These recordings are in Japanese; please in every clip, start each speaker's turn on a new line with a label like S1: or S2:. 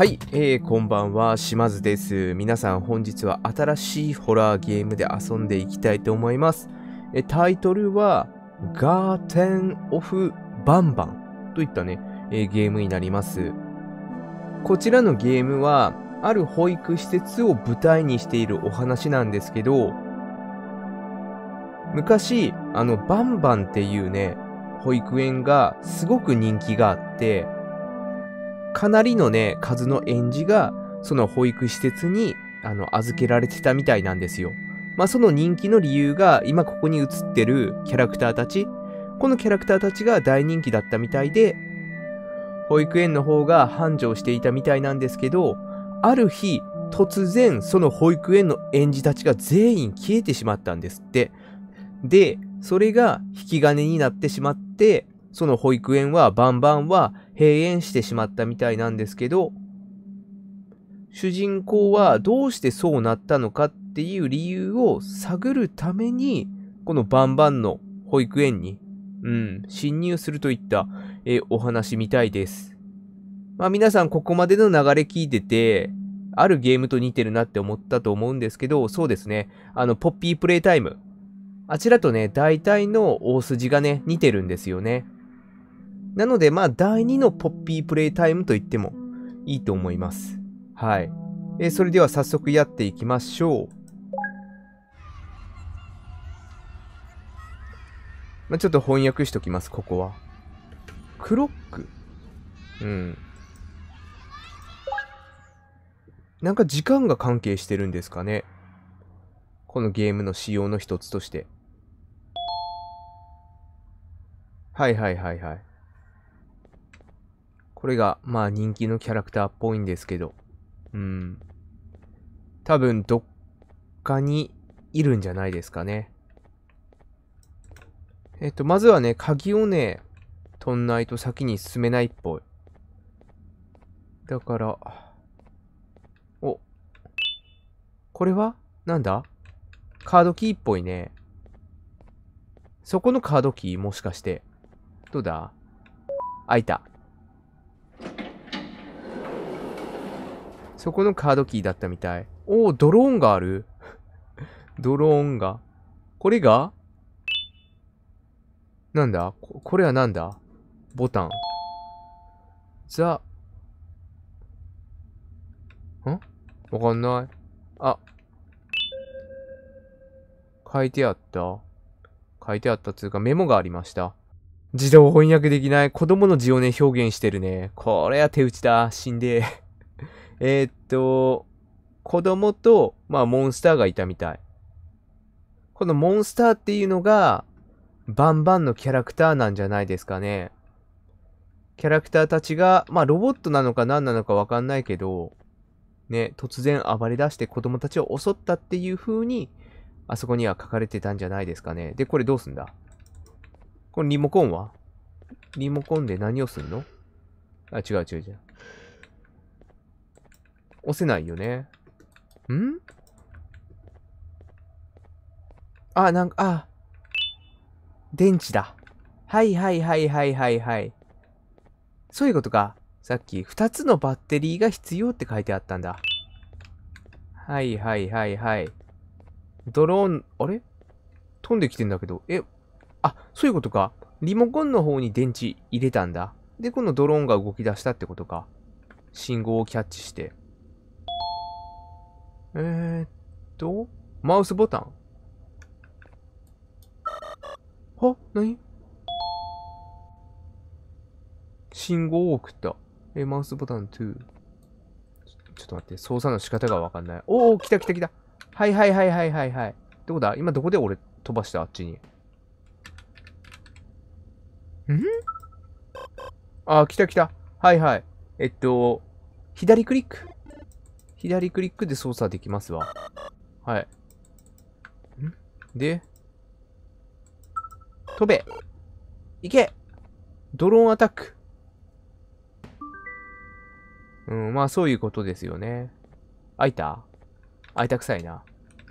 S1: はい、えー、こんばんは、島津です。皆さん本日は新しいホラーゲームで遊んでいきたいと思います。えタイトルは、ガーテン・オフ・バンバンといったね、えー、ゲームになります。こちらのゲームは、ある保育施設を舞台にしているお話なんですけど、昔、あの、バンバンっていうね、保育園がすごく人気があって、かなりのね、数の園児が、その保育施設に、あの、預けられてたみたいなんですよ。まあ、その人気の理由が、今ここに映ってるキャラクターたち、このキャラクターたちが大人気だったみたいで、保育園の方が繁盛していたみたいなんですけど、ある日、突然、その保育園の園児たちが全員消えてしまったんですって。で、それが引き金になってしまって、その保育園はバンバンは閉園してしまったみたいなんですけど、主人公はどうしてそうなったのかっていう理由を探るために、このバンバンの保育園に、うん、侵入するといった、えお話みたいです。まあ皆さんここまでの流れ聞いてて、あるゲームと似てるなって思ったと思うんですけど、そうですね。あの、ポッピープレイタイム。あちらとね、大体の大筋がね、似てるんですよね。なので、まあ、第2のポッピープレイタイムと言ってもいいと思います。はい。えー、それでは早速やっていきましょう。まあ、ちょっと翻訳しときます、ここは。クロックうん。なんか時間が関係してるんですかね。このゲームの仕様の一つとして。はいはいはいはい。これが、まあ人気のキャラクターっぽいんですけど、うん。多分、どっかにいるんじゃないですかね。えっと、まずはね、鍵をね、取んないと先に進めないっぽい。だから、お、これはなんだカードキーっぽいね。そこのカードキーもしかして。どうだ開いた。そこのカードキーだったみたい。おお、ドローンがある。ドローンが。これがなんだこれはなんだボタン。ザ。んわかんない。あ。書いてあった。書いてあったつうかメモがありました。自動翻訳できない子供の字をね、表現してるね。これは手打ちだ。死んでえー、っと、子供と、まあ、モンスターがいたみたい。このモンスターっていうのが、バンバンのキャラクターなんじゃないですかね。キャラクターたちが、まあ、ロボットなのか何なのかわかんないけど、ね、突然暴れ出して子供たちを襲ったっていう風に、あそこには書かれてたんじゃないですかね。で、これどうすんだこのリモコンはリモコンで何をすんのあ、違う違う違う。押せないよね。んあ、なんか、あ、電池だ。はいはいはいはいはいはい。そういうことか。さっき、2つのバッテリーが必要って書いてあったんだ。はいはいはいはい。ドローン、あれ飛んできてんだけど。え、あ、そういうことか。リモコンの方に電池入れたんだ。で、このドローンが動き出したってことか。信号をキャッチして。えー、っと、マウスボタン。あ、なに信号を送った。え、マウスボタン2。ちょっと待って、操作の仕方がわかんない。おお、来た来た来た。はいはいはいはいはいはい。ってことだ今どこで俺飛ばしたあっちに。んあ、来た来た。はいはい。えっと、左クリック。左クリックで操作できますわ。はい。んで、飛べ行けドローンアタックうん、まあそういうことですよね。開いた開いたくさいな。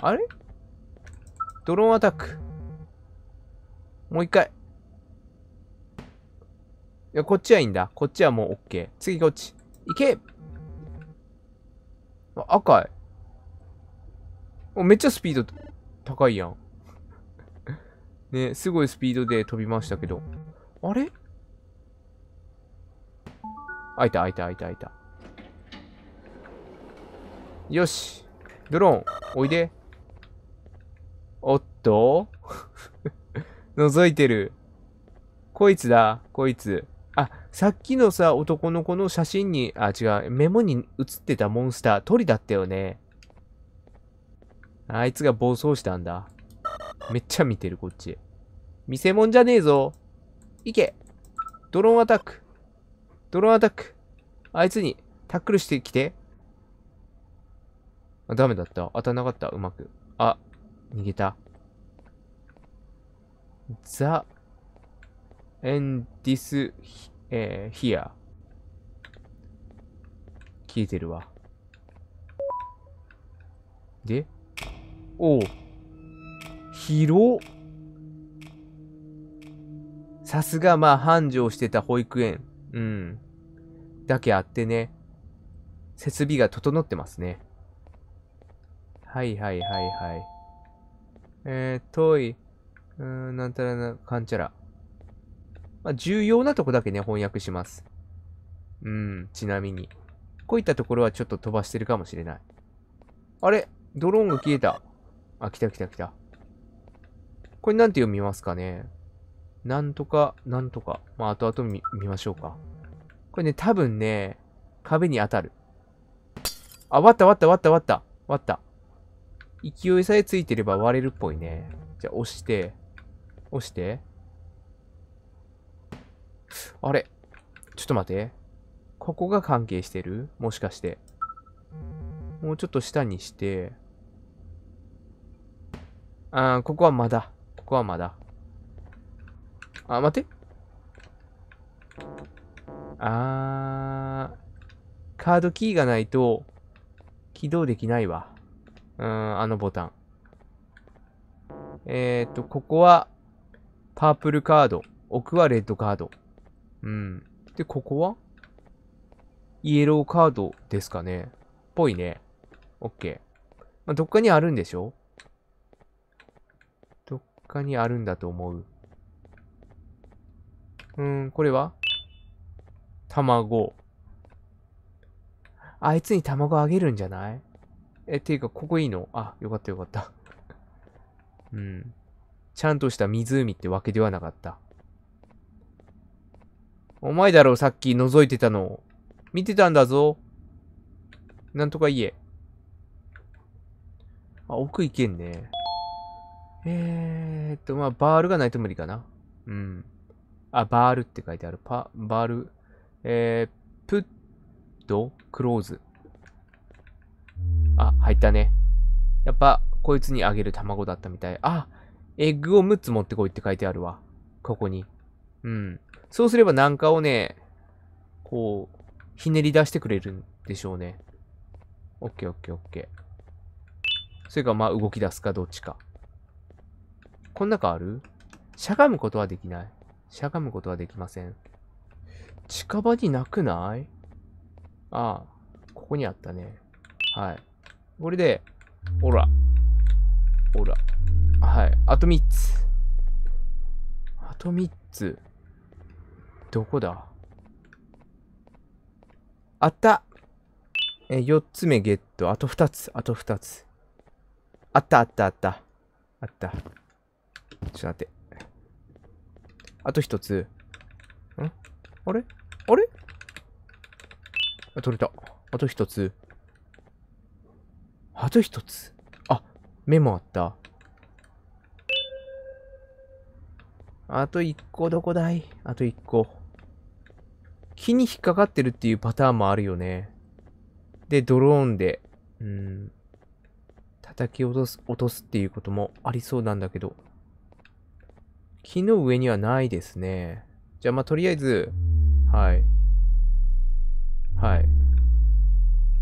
S1: あれドローンアタック。もう一回。いや、こっちはいいんだ。こっちはもう OK。次こっち。行け赤い。めっちゃスピード高いやん。ね、すごいスピードで飛びましたけど。あれ開いた開いた開いた開いた。よし。ドローン、おいで。おっと 覗いてる。こいつだ、こいつ。さっきのさ、男の子の写真に、あ、違う、メモに写ってたモンスター、鳥だったよね。あいつが暴走したんだ。めっちゃ見てる、こっち。見せ物じゃねえぞ。行け。ドローンアタック。ドローンアタック。あいつにタックルしてきて。あ、ダメだった。当たんなかった。うまく。あ、逃げた。ザ・エンディス・ヒえー、here 消えてるわ。で、おう。広さすが、まあ、繁盛してた保育園。うん。だけあってね。設備が整ってますね。はいはいはいはい。えー、遠い。うーん、なんたらな、かんちゃら。まあ、重要なとこだけね、翻訳します。うん、ちなみに。こういったところはちょっと飛ばしてるかもしれない。あれドローンが消えた。あ、来た来た来た。これなんて読みますかねなんとか、なんとか。まあ、後々見、見ましょうか。これね、多分ね、壁に当たる。あ、割った割った割った割った。割った。勢いさえついてれば割れるっぽいね。じゃあ、押して、押して。あれちょっと待って。ここが関係してるもしかして。もうちょっと下にして。あー、ここはまだ。ここはまだ。あ、待って。あー、カードキーがないと起動できないわ。うん、あのボタン。えっ、と、ここはパープルカード。奥はレッドカード。うん。で、ここはイエローカードですかね。ぽいね。OK。まあ、どっかにあるんでしょどっかにあるんだと思う。うん、これは卵。あいつに卵あげるんじゃないえ、ていうか、ここいいのあ、よかったよかった。うん。ちゃんとした湖ってわけではなかった。お前だろ、さっき覗いてたの。見てたんだぞ。なんとか言え。あ、奥行けんね。えーっと、まあ、バールがないと無理かな。うん。あ、バールって書いてある。パ、バール。えー、プッドクローズ。あ、入ったね。やっぱ、こいつにあげる卵だったみたい。あ、エッグを6つ持ってこいって書いてあるわ。ここに。うん。そうすればなんかをね、こう、ひねり出してくれるんでしょうね。OKOKOK。それかまあ動き出すかどっちか。こん中あるしゃがむことはできない。しゃがむことはできません。近場になくないああ、ここにあったね。はい。これで、ほら。ほら。はい。あと3つ。あと3つ。どこだあったえ、4つ目ゲット。あと2つ。あと2つ。あったあったあった。あった。ちょっと待って。あと1つ。んあれあれあ、取れた。あと1つ。あと1つ。あ、目もあった。あと1個どこだいあと1個。木に引っかかってるっていうパターンもあるよね。で、ドローンで、うん、叩き落とす、落とすっていうこともありそうなんだけど、木の上にはないですね。じゃあ、まあ、とりあえず、はい。はい。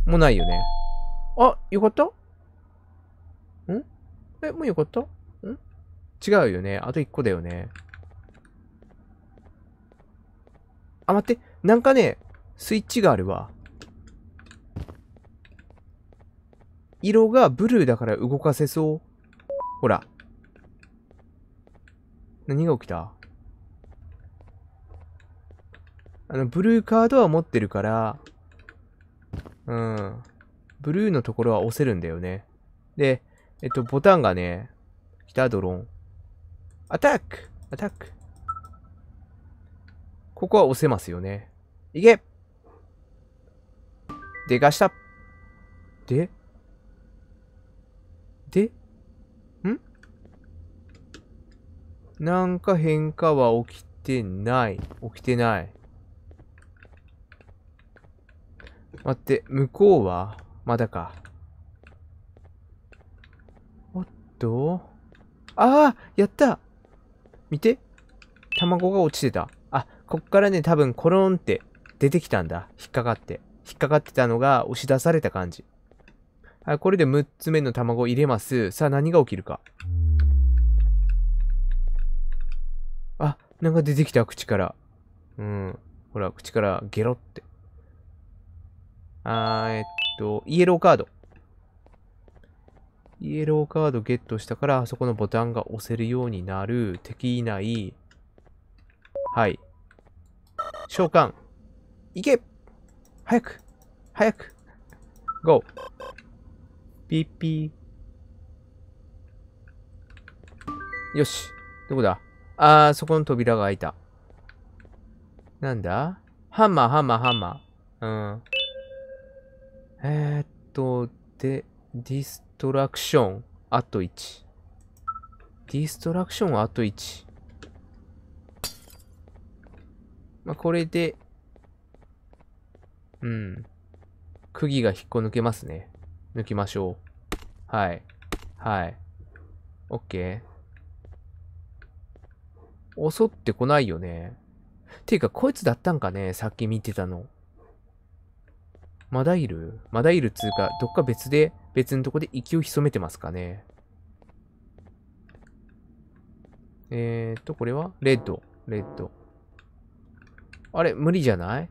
S1: もうないよね。あ、よかったんえ、もうよかったん違うよね。あと1個だよね。あ、待って。なんかね、スイッチがあるわ。色がブルーだから動かせそう。ほら。何が起きたあの、ブルーカードは持ってるから、うん。ブルーのところは押せるんだよね。で、えっと、ボタンがね、来た、ドローン。アタックアタックここは押せますよね。いけでかした。ででんなんか変化は起きてない。起きてない。待って、向こうはまだか。おっと。ああやった見て卵が落ちてた。あ、こっからね、多分コロンって出てきたんだ。引っかかって。引っかかってたのが押し出された感じ。はい、これで6つ目の卵入れます。さあ何が起きるか。あ、なんか出てきた、口から。うん。ほら、口からゲロって。あー、えっと、イエローカード。イエローカードゲットしたから、あそこのボタンが押せるようになる。敵いない。はい。召喚。行け早く早く !GO! ピッピー。よし。どこだあー、そこの扉が開いた。なんだハンマー、ハンマー、ハンマー。うん。えー、っと、で、ディストラクション、あと1。ディストラクション、あと1。まあ、これで、うん。釘が引っこ抜けますね。抜きましょう。はい。はい。OK。襲ってこないよね。ていうか、こいつだったんかねさっき見てたの。まだいるまだいるつうか、どっか別で、別のとこで息を潜めてますかね。えーっと、これはレッド。レッド。あれ、無理じゃない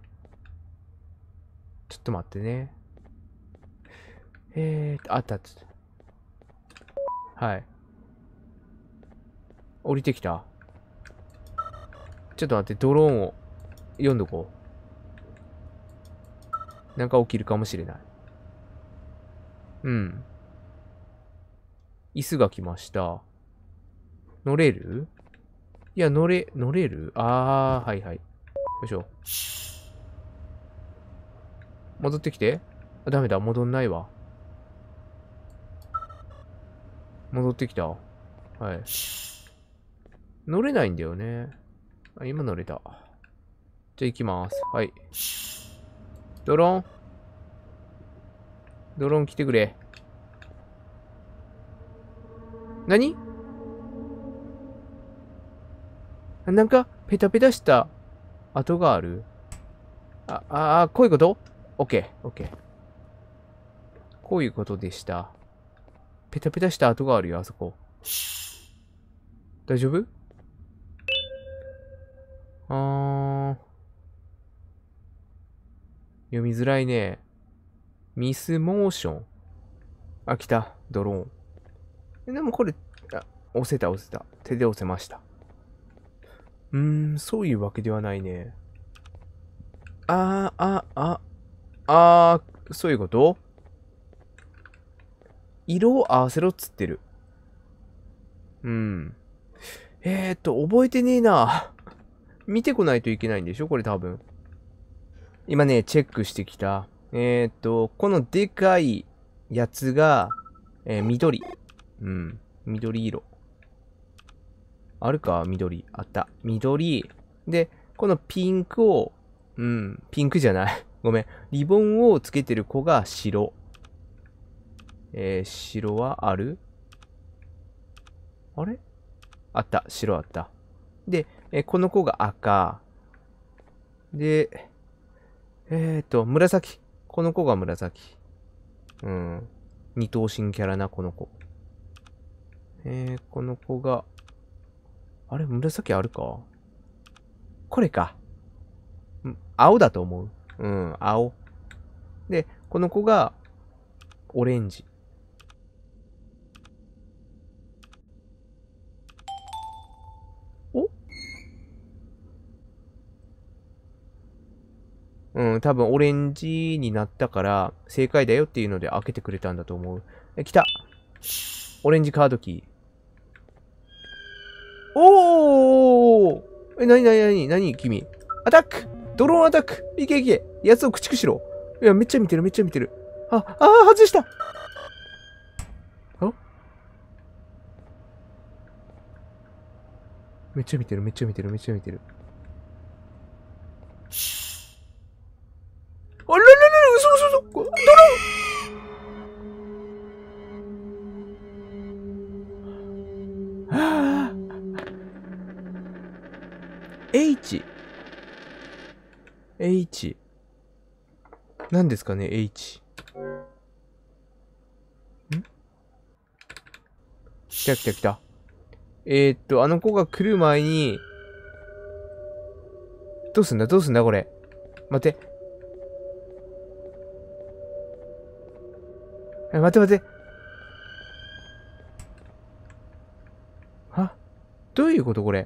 S1: ちょっと待ってね。えーと、あったあった。はい。降りてきた。ちょっと待って、ドローンを読んどこう。なんか起きるかもしれない。うん。椅子が来ました。乗れるいや、乗れ、乗れるあー、はいはい。よいしょ。戻ってきて。あ、ダメだ。戻んないわ。戻ってきた。はい。乗れないんだよね。あ、今乗れた。じゃあ行きます。はい。ドローン。ドローン来てくれ。何なんか、ペタペタした跡がある。あ、あ、あ、こういうこと OK、OK。こういうことでした。ペタペタした跡があるよ、あそこ。大丈夫あー。読みづらいね。ミスモーション。あ、来た。ドローン。でもこれ、あ、押せた押せた。手で押せました。うーん、そういうわけではないね。あー、あ、あ、あー、そういうこと色を合わせろっつってる。うん。えー、っと、覚えてねえな。見てこないといけないんでしょこれ多分。今ね、チェックしてきた。えー、っと、このでかいやつが、えー、緑。うん。緑色。あるか緑。あった。緑。で、このピンクを、うん、ピンクじゃないごめん。リボンをつけてる子が白。えー、白はあるあれあった。白あった。で、えー、この子が赤。で、えっ、ー、と、紫。この子が紫。うん。二等身キャラな、この子。えー、この子が、あれ紫あるかこれか。青だと思う。うん、青。で、この子が、オレンジ。おうん、多分オレンジになったから、正解だよっていうので開けてくれたんだと思う。え、来たオレンジカードキー。おおえ、なになになになに君。アタックドローンアタックいけいけやつを駆逐しろいや、めっちゃ見てる、めっちゃ見てる。あ、ああ、外したあめっちゃ見てる、めっちゃ見てる、めっちゃ見てる。何ですかね ?H。ん来た来た来た。えー、っと、あの子が来る前に、どうすんだどうすんだこれ。待て。え、待て待て。はどういうことこれ。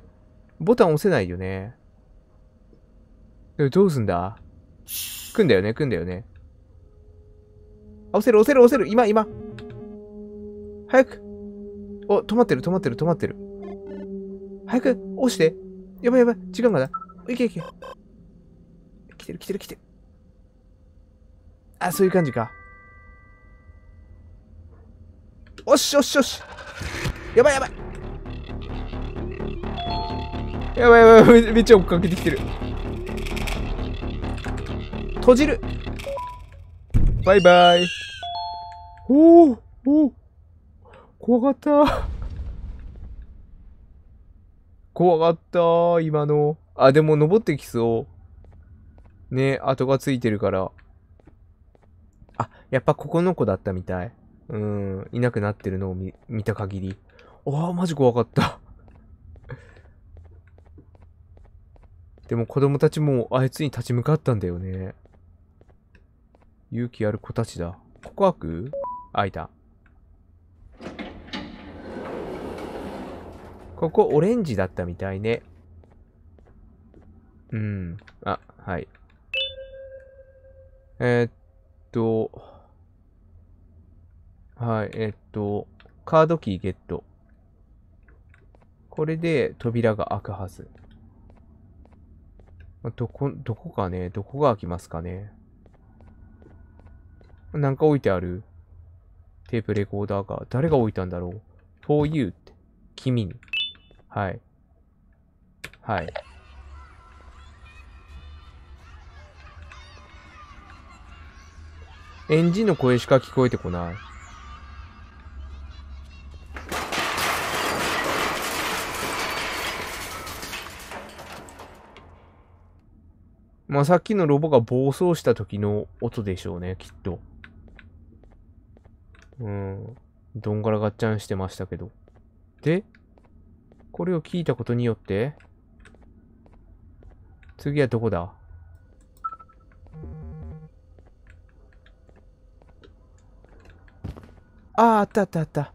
S1: ボタン押せないよね。どうすんだ来んだよね、来んだよね。あ、押せる、押せる、押せる。今、今。早く。お、止まってる、止まってる、止まってる。早く、押して。やばいやばい、時間がない。いけいけ。来てる、来てる、来てる。あ、そういう感じか。おしおしおし。やばいやばい。やばいやばい、めっちゃ追っかけてきてる。閉じるバイバイおおお怖かった怖かった今のあでも登ってきそうね跡がついてるからあやっぱここの子だったみたいうんいなくなってるのを見見た限りああマジ怖かったでも子供たちもあいつに立ち向かったんだよね。勇気ある子たちだ。告白開いた。ここオレンジだったみたいね。うん。あ、はい。えー、っと。はい、えー、っと。カードキーゲット。これで扉が開くはず。どこ、どこかね、どこが開きますかね。なんか置いてあるテープレコーダーが。誰が置いたんだろう ?for you って。君に。はい。はい。エンジンの声しか聞こえてこない。まあ、さっきのロボが暴走した時の音でしょうね、きっと。うん、どんがらがっちゃんしてましたけど。で、これを聞いたことによって、次はどこだああ、あったあったあった。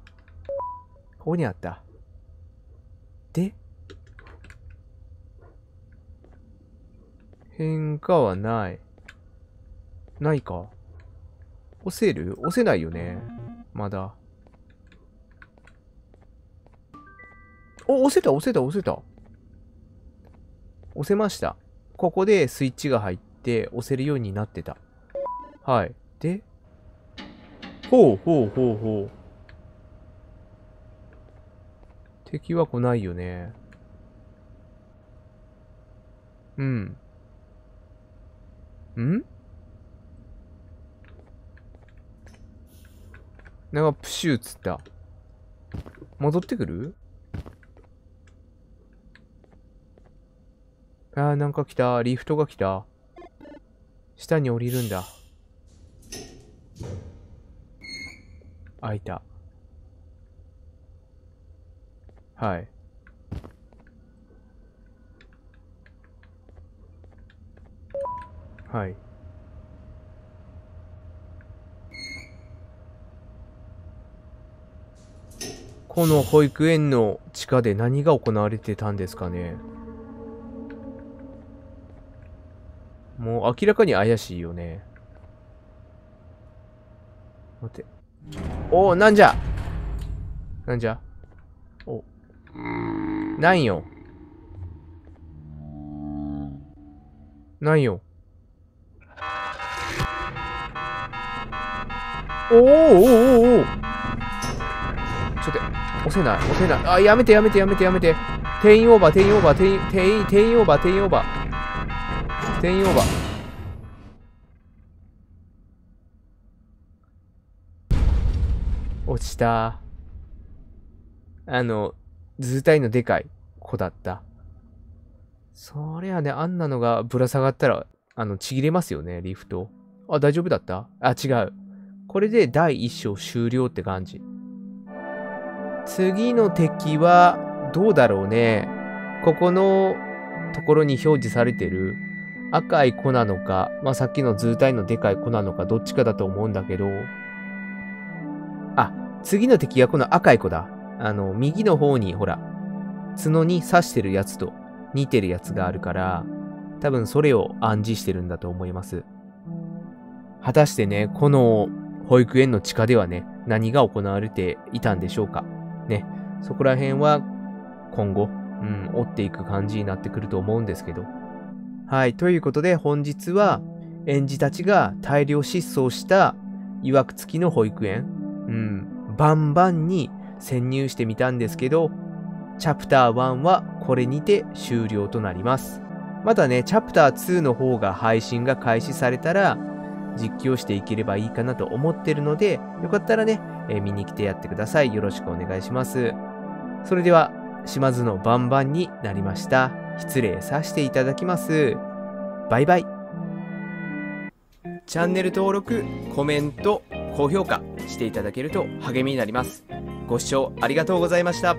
S1: ここにあった。で変化はない。ないか。押せる押せないよね。まだ。お、押せた、押せた、押せた。押せました。ここでスイッチが入って押せるようになってた。はい。で、ほうほうほうほう。敵は来ないよね。うん。んなんかプシューっつった。戻ってくるああ、なんか来た。リフトが来た。下に降りるんだ。開いた。はい。はい。この保育園の地下で何が行われてたんですかねもう明らかに怪しいよね。待て。おお、なんじゃなんじゃおなんよ。なんよ。おおおおおおちょっと。押せない押せないあやめてやめてやめてやめて店員オーバー店員オーバー店員店員店員オーバー店員オーバー店員オーバー落ちたあの図体のでかい子だったそりゃねあんなのがぶら下がったらあのちぎれますよねリフトあ大丈夫だったあ違うこれで第1章終了って感じ次の敵はどうだろうね。ここのところに表示されてる赤い子なのか、まあ、さっきの図体のでかい子なのか、どっちかだと思うんだけど、あ、次の敵はこの赤い子だ。あの、右の方に、ほら、角に刺してるやつと似てるやつがあるから、多分それを暗示してるんだと思います。果たしてね、この保育園の地下ではね、何が行われていたんでしょうか。そこら辺は今後、うん、追っていく感じになってくると思うんですけど。はい、ということで本日は、園児たちが大量失踪した曰く付きの保育園、うん、バンバンに潜入してみたんですけど、チャプター1はこれにて終了となります。またね、チャプター2の方が配信が開始されたら、実況していければいいかなと思ってるので、よかったらね、えー、見に来てやってください。よろしくお願いします。それでは、島津のバンバンになりました。失礼させていただきます。バイバイ。チャンネル登録、コメント、高評価していただけると励みになります。ご視聴ありがとうございました。